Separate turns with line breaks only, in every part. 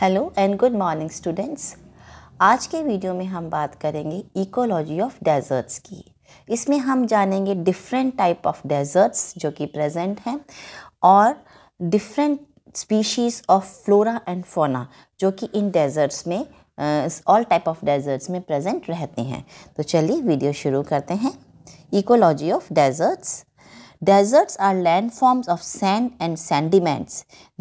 Hello and good morning students आज के video में हम बात करेंगे इकोलॉजी ऑफ डेजर्ट्स की इसमें हम जानेंगे डिफरेंट टाइप ऑफ डेजर्ट्स जो कि प्रेजेंट हैं और different species of flora and fauna जो कि इन डेजर्ट्स में ऑल टाइप ऑफ डेजर्ट्स में प्रेजेंट रहते हैं तो चलिए वीडियो शुरू करते हैं ecology of deserts Deserts are landforms of sand and sediments.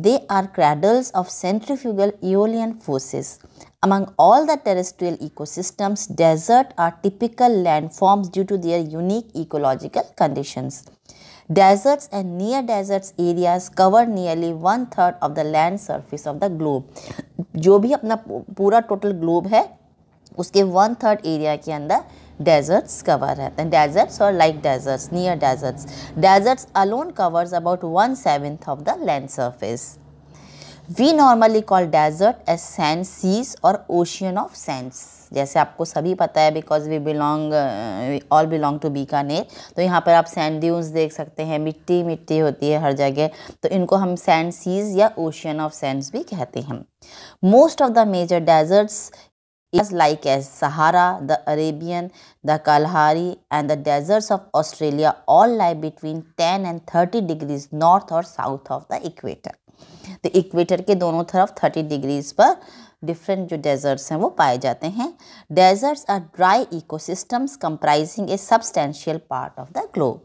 They are cradles of centrifugal aeolian forces. Among all the terrestrial ecosystems, deserts are typical landforms due to their unique ecological conditions. Deserts and near deserts areas cover nearly one third of the land surface of the globe. जो भी अपना पूरा total globe है उसके one-third area के अंदर deserts cover रहते हैं deserts or like deserts near deserts deserts alone covers about one seventh of the land surface we normally call desert as sand seas or ocean of sands जैसे आपको सभी पता है because we belong all belong to Bikaner तो यहाँ पर आप sand dunes देख सकते हैं मिट्टी मिट्टी होती है हर जगह तो इनको हम सैंड सीज या ओशियन ऑफ सैंड्स भी कहते हैं most of the major deserts areas like as Sahara, the Arabian, the Kalahari and the deserts of Australia all lie between 10 and 30 degrees north or south of the equator. तो equator के दोनों तरफ 30 degrees पर different जो desserts हैं वो पाए जाते हैं deserts are dry ecosystems comprising a substantial part of the globe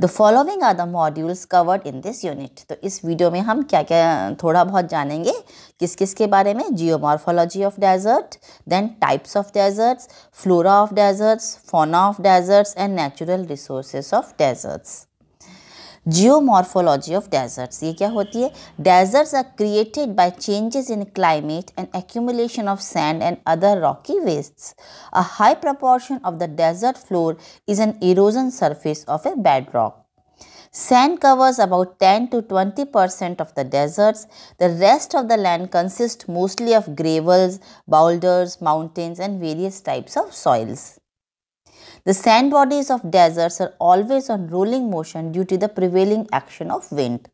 the following are the modules covered in this unit तो इस वीडियो में हम क्या क्या थोड़ा बहुत जानेंगे किस किस के बारे में geomorphology of desert then types of deserts flora of deserts fauna of deserts and natural resources of deserts geomorphology of deserts ये क्या होती है deserts are created by changes in climate and accumulation of sand and other rocky wastes a high proportion of the desert floor is an erosion surface of a bed rock Sand covers about 10 to 20 percent of the deserts. The rest of the land consists mostly of gravels, boulders, mountains and various types of soils. The sand bodies of deserts are always on rolling motion due to the prevailing action of wind.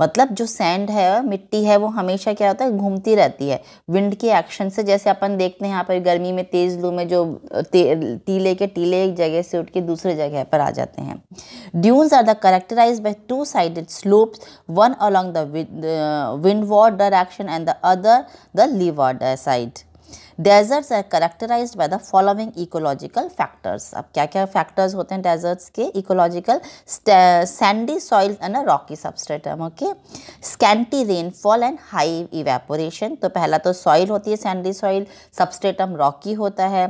मतलब जो sand है मिट्टी है वो हमेशा क्या होता है घूमती रहती है विंड के एक्शन से जैसे अपन देखते हैं यहाँ पर गर्मी में तेज़ लू में जो टीले के टीले एक जगह से उठ के दूसरे जगह पर आ जाते हैं dunes are the characterise by two sided slopes one along the windward direction and the other the leeward side deserts are characterise by the following ecological factors अब क्या क्या फैक्टर्स होते हैं डेजर्ट्स के ecological sandy soil and rocky substratum okay scanty rainfall and high evaporation तो पहला तो soil होती है सैंडी सॉइल सबस्ट्रेटम रॉकी होता है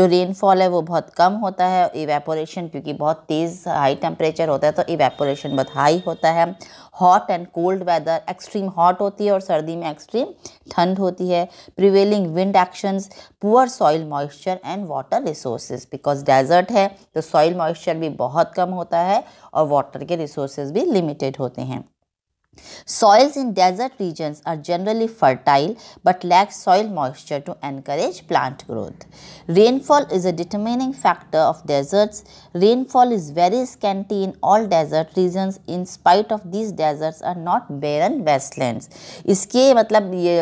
जो रेनफॉल है वो बहुत कम होता है इवेपोरेशन क्योंकि बहुत तेज़ हाई टेम्परेचर होता है तो इवेपोरेशन बहुत हाई होता है hot and cold weather extreme hot होती है और सर्दी में एक्सट्रीम ठंड होती है prevailing wind action conditions poor soil moisture and water resources because desert है तो soil moisture भी बहुत कम होता है और water के resources भी limited होते हैं Soils in desert regions are generally fertile but lack soil moisture to encourage plant growth. Rainfall is a determining factor of deserts. Rainfall is very scanty in all desert regions in spite of these deserts are not barren wastelands. इसके मतलब ये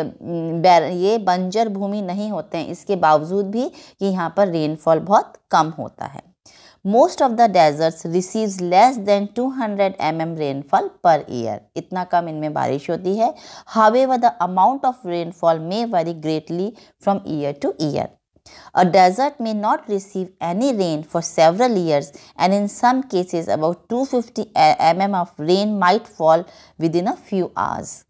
ये बंजर भूमि नहीं होते हैं इसके बावजूद भी यहाँ पर rainfall बहुत कम होता है most of the deserts receives less than 200 mm rainfall per year itna kam inme barish hoti hai however the amount of rainfall may vary greatly from year to year a desert may not receive any rain for several years and in some cases about 250 mm of rain might fall within a few hours.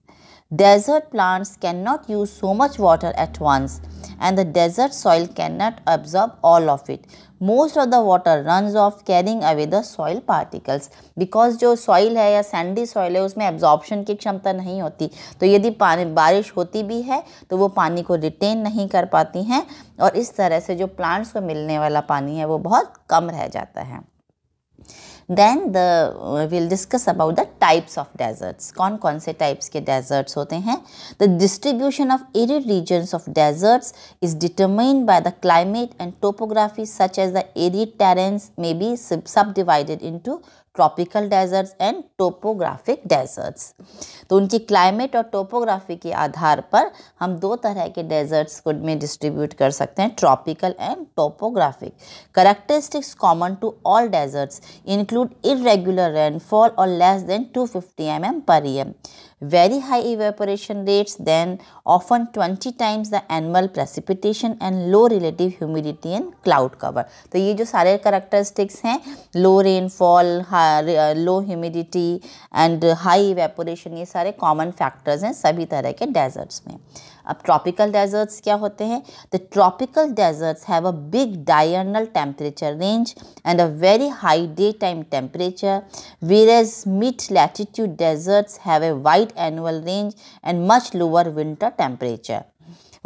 Desert plants cannot use so much water at once and the desert soil cannot absorb all of it. Most of the water run off carrying away the soil particles because जो soil है या Sandy soil है उसमें absorption की क्षमता नहीं होती तो यदि पानी बारिश होती भी है तो वो पानी को रिटेन नहीं कर पाती हैं और इस तरह से जो प्लांट्स को मिलने वाला पानी है वो बहुत कम रह जाता है then the uh, we'll discuss about the types of deserts kaun kaun se types ke deserts hote hain the distribution of arid regions of deserts is determined by the climate and topography such as the arid terrains may be subdivided into tropical deserts and topographic deserts तो उनकी climate और topography के आधार पर हम दो तरह के desserts को में डिस्ट्रीब्यूट कर सकते हैं tropical and topographic characteristics common to all deserts include irregular rainfall और less than 250 fifty M M per year very high evaporation rates then often 20 times the annual precipitation and low relative humidity and cloud cover So ये जो सारे characteristics low rainfall low humidity and high evaporation ये सारे common factors in सभी तरह के deserts में अब ट्रॉपिकल डेजर्ट्स क्या होते हैं the tropical deserts have a big diurnal temperature range and a very high daytime temperature whereas mid latitude deserts have a wide annual range and much lower winter temperature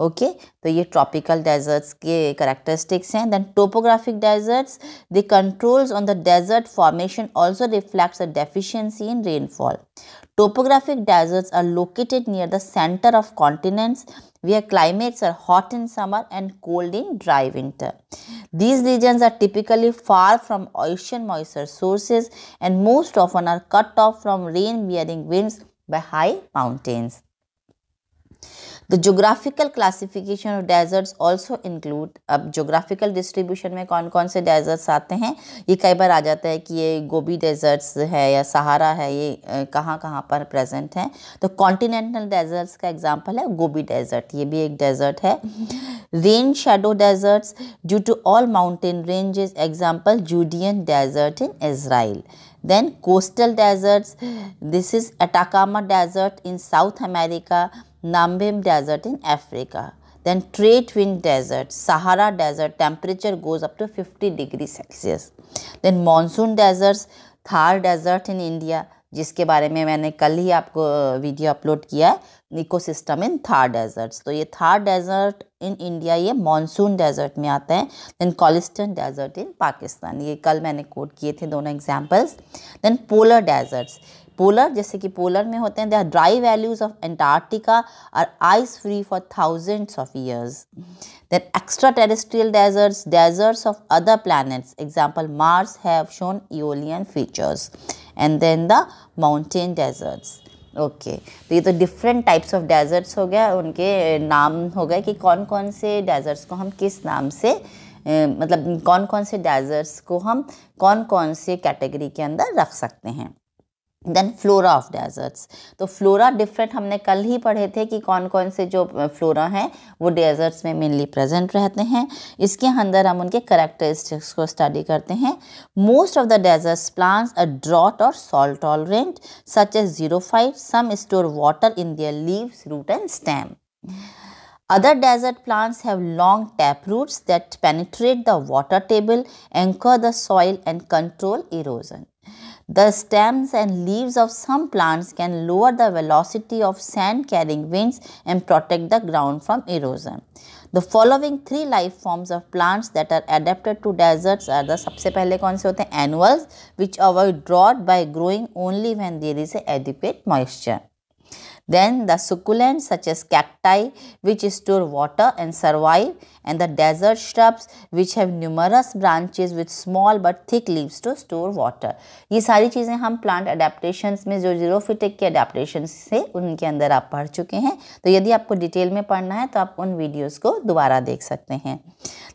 okay okay? तो ये tropical deserts के characteristics हैं then topographic deserts the controls on the desert formation also reflects a deficiency in rainfall topographic deserts are located near the centre of continents where climates are hot in summer and cold in dry winter. These regions are typically far from ocean moisture sources and most often are cut off from rain-bearing winds by high mountains. The geographical classification of deserts also include अब geographical distribution में कौन कौन से desserts आते हैं ये कई बार आ जाता है कि ये गोभी डेजर्ट्स है या सहारा है ये कहाँ कहाँ पर प्रेजेंट हैं तो कॉन्टीनेंटल डेजर्ट्स का एग्जाम्पल है गोभी डेजर्ट ये भी एक डेजर्ट है rain shadow deserts due to all mountain range is example Judean desert in Israel then coastal deserts this is Atacama desert in South America Namib Desert in Africa. Then Trade-Wind Desert, Sahara Desert, temperature goes up to 50 degree Celsius. Then Monsoon Deserts, Thar Desert in India, जिसके बारे में मैंने कल ही आपको video upload किया है ecosystem इन Thar deserts तो ये थार डेजर्ट इन इंडिया ये मॉनसून डेजर्ट में आते हैं then Cholistan desert in Pakistan ये कल मैंने कोट किए थे दोनों examples then polar deserts polar जैसे कि पोलर में होते हैं they are dry valleys of Antarctica are ice free for thousands of years then extraterrestrial deserts deserts of other planets example Mars have shown aeolian features and then the mountain deserts okay तो ये तो different types of desserts हो गया उनके नाम हो गए कि कौन कौन से डेजर्ट्स को हम किस नाम से मतलब कौन कौन से डेजर्ट्स को हम कौन कौन से कैटेगरी के अंदर रख सकते हैं देन फ्लोरा ऑफ डेजर्ट्स तो फ्लोरा डिफरेंट हमने कल ही पढ़े थे कि कौन कौन से जो फ्लोरा हैं वो डेजर्ट्स में मेनली प्रेजेंट रहते हैं इसके अंदर हम उनके करेक्टरिस्टिक्स को स्टडी करते हैं most of the deserts plants a drought और salt tolerant such as five some store water in their leaves root and stem other desert plants have long tap roots that penetrate the water table anchor the soil and control erosion The stems and leaves of some plants can lower the velocity of sand carrying winds and protect the ground from erosion. The following three life forms of plants that are adapted to deserts are the सबसे पहले कौन से होते हैं annuals which avoid drought by growing only when there is adequate moisture. Then the succulents such as cacti which store water and survive and the desert shrubs which have numerous branches with small but thick leaves to store water. ये सारी चीज़ें हम plant adaptations में जो के adaptations से उनके अंदर आप पढ़ चुके हैं तो यदि आपको डिटेल में पढ़ना है तो आप उन को दोबारा देख सकते हैं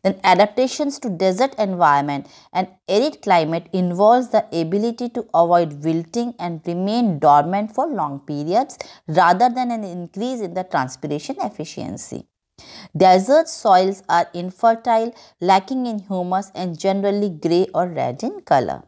Then adaptations to desert environment and arid climate involves the ability to avoid wilting and remain dormant for long periods rather than an increase in the transpiration efficiency. Desert soils are infertile, lacking in humus and generally grey or red in color.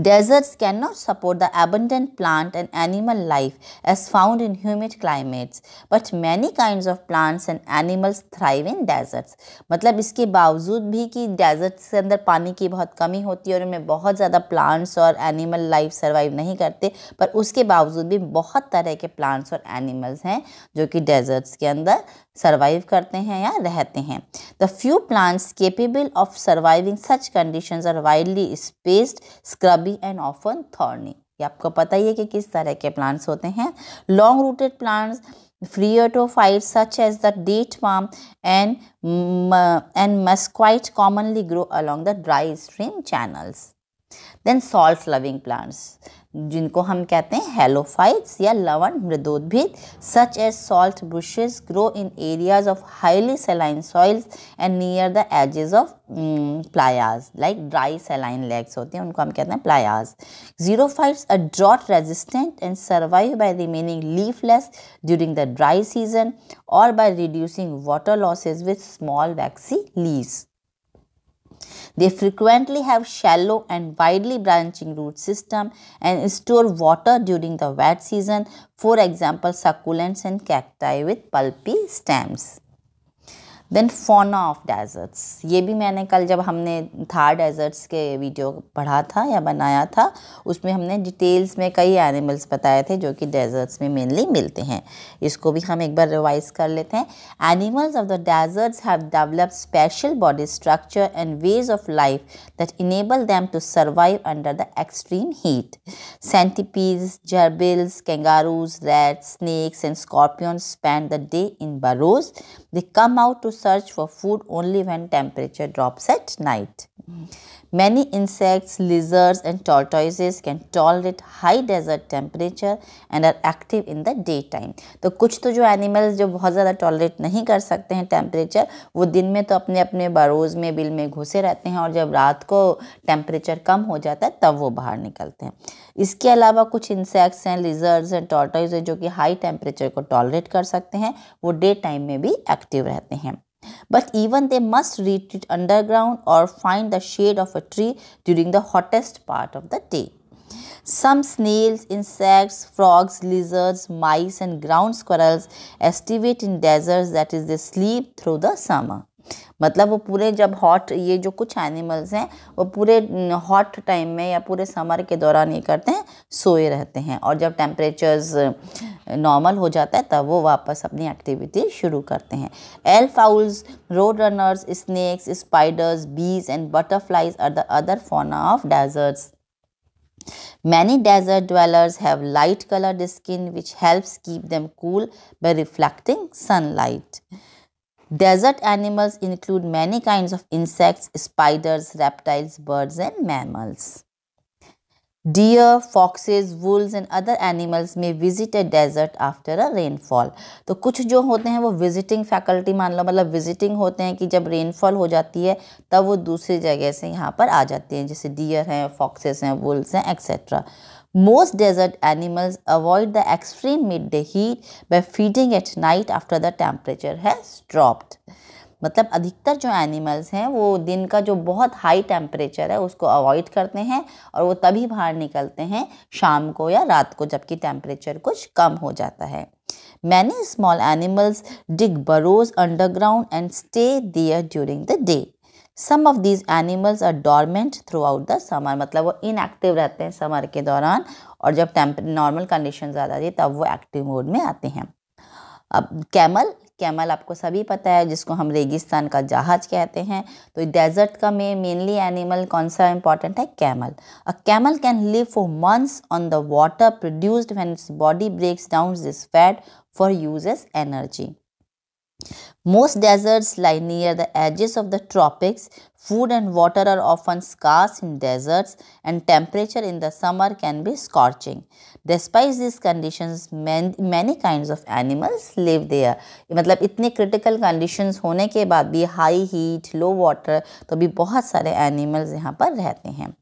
Deserts cannot support the abundant plant and animal life as found in humid climates, but many kinds of plants and animals thrive in deserts. मतलब इसके बावजूद भी कि desserts के अंदर पानी की बहुत कमी होती है और उनमें बहुत ज़्यादा प्लांट्स और एनिमल लाइफ सर्वाइव नहीं करते पर उसके बावजूद भी बहुत तरह के प्लांट्स और एनिमल्स हैं जो कि डेजर्ट्स के अंदर सर्वाइव करते हैं या रहते हैं the few plants capable of surviving such condition are wildly spaced scrubby and often thorny ये आपको पता ही है कि किस तरह के प्लांट्स होते हैं long rooted plants phreatophyte such as the date वाम and and mesquite commonly grow along the dry stream channels then salt loving plants जिनको हम कहते हैं हेलोफाइट्स या लवन मृदोद्भिद such as salt bushes grow in areas of highly saline soils and near the edges of playas like dry saline lakes होते हैं उनको हम कहते हैं playas xerophytes a drought resistant and survive bye remaining leafless during the dry season और by reducing water losses with small waxy leaves They frequently have shallow and widely branching root system and store water during the wet season, for example succulents and cacti with pulpy stems. Then fauna of deserts ये भी मैंने कल जब हमने Thar desserts के video पढ़ा था या बनाया था उसमें हमने डिटेल्स में कई एनिमल्स बताए थे जो कि डेजर्ट्स में मेनली मिलते हैं इसको भी हम एक बार रिवाइज कर लेते हैं animals of the deserts have develop special body structure and ways of life that enable them to survive under the extreme heat centipedes gerbils kangaroos rat snakes and scorpion spend the day in burrows they come out to search for food only when temperature drops at night. Many insects, lizards and tortoises can tolerate high desert temperature and are active in the daytime. तो कुछ तो जो animals जो बहुत ज़्यादा tolerate नहीं कर सकते हैं temperature वो दिन में तो अपने अपने बारोज में बिल में घुसे रहते हैं और जब रात को temperature कम हो जाता है तब वो बाहर निकलते हैं इसके अलावा कुछ insects हैं lizards हैं tortoises जो कि high temperature को tolerate कर सकते हैं वो डे टाइम में भी एक्टिव रहते हैं But even they must retreat underground or find the shade of a tree during the hottest part of the day. Some snails, insects, frogs, lizards, mice and ground squirrels estivate in deserts that is they sleep through the summer. मतलब वो पूरे जब hot ये जो कुछ animals हैं वो पूरे हॉट टाइम में या पूरे समर के दौरान ये करते हैं सोए रहते हैं और जब टेम्परेचर्स नॉर्मल हो जाता है तब वो वापस अपनी एक्टिविटी शुरू करते हैं elf owls road runners snakes spiders bees and butterflies are the other fauna of deserts Many desert dwellers have light colored skin which helps keep them cool by reflecting sunlight. Desert animals include many kinds of insects, spiders, reptiles, birds and mammals. Deer foxes wolves and other animals may visit a desert after a rainfall तो कुछ जो होते हैं वो visiting faculty मान लो मतलब visiting होते हैं कि जब रेनफॉल हो जाती है तब वो दूसरी जगह से यहाँ पर आ जाते हैं जैसे डियर हैं फॉक्सेस हैं वुल्स हैं etcetera most desert animals avoid the extreme midday heat by feeding at night after the temperature has dropped मतलब अधिकतर जो एनिमल्स हैं वो दिन का जो बहुत हाई टेम्परेचर है उसको अवॉइड करते हैं और वो तभी बाहर निकलते हैं शाम को या रात को जबकि टेम्परेचर कुछ कम हो जाता है many small animals dig burrows underground and stay there during the day some of these animals are dormant throughout the summer मतलब वो इनएक्टिव रहते हैं समर के दौरान और जब टेम्परे नॉर्मल कंडीशन ज़्यादा रही है तब वो एक्टिव मोड में आते हैं अब कैमल कैमल आपको सभी पता है जिसको हम रेगिस्तान का जहाज कहते हैं तो डेजर्ट का में मेनली एनिमल कौन सा इंपॉर्टेंट है camel a camel can live for months on the water produced when its body breaks down this fat for use energy Most deserts lie near the edges of the tropics. Food and water are often scarce in deserts and temperature in the summer can be scorching. Despite these conditions, many, many kinds of animals live there. मतलब इतने critical conditions होने के बाद भी high heat, low water तो भी बहुत सारे animals यहाँ पर रहते हैं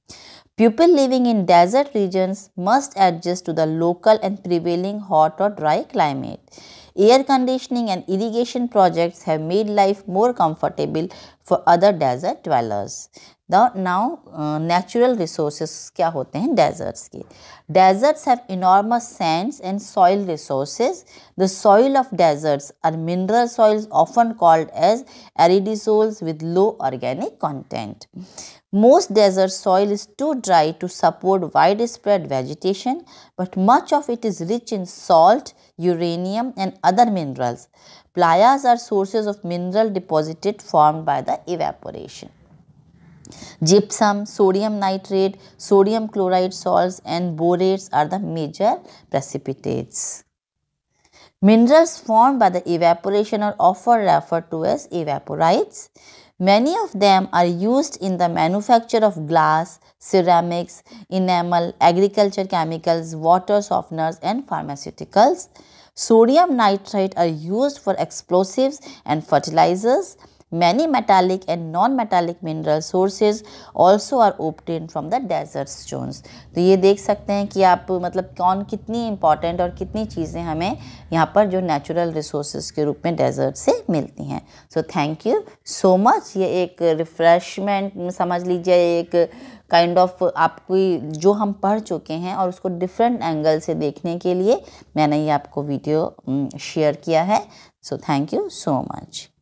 People living in desert regions must adjust to the local and prevailing hot or dry climate. Air conditioning and irrigation projects have made life more comfortable for other desert dwellers. The now uh, natural resources क्या होते हैं deserts के Deserts have enormous sands and soil resources. The soil of deserts are mineral soils often called as aridisols with low organic content. Most desert soil is too dry to support widespread vegetation, but much of it is rich in salt, uranium and other minerals. Playas are sources of mineral deposited formed by the evaporation. Gypsum, sodium nitrate, sodium chloride salts and borates are the major precipitates. Minerals formed by the evaporation are often referred to as evaporites. Many of them are used in the manufacture of glass, ceramics, enamel, agriculture chemicals, water softeners and pharmaceuticals. Sodium nitrate are used for explosives and fertilizers. Many metallic and non-metallic mineral sources also are obtained from the desert stones. तो ये देख सकते हैं कि आप मतलब कौन कितनी इम्पॉर्टेंट और कितनी चीज़ें हमें यहाँ पर जो नेचुरल रिसोर्सेज के रूप में डेजर्ट से मिलती हैं so thank you so much ये एक रिफ्रेशमेंट समझ लीजिए एक काइंड ऑफ आपकी जो हम पढ़ चुके हैं और उसको डिफरेंट एंगल से देखने के लिए मैंने ये आपको वीडियो शेयर किया है so thank you so much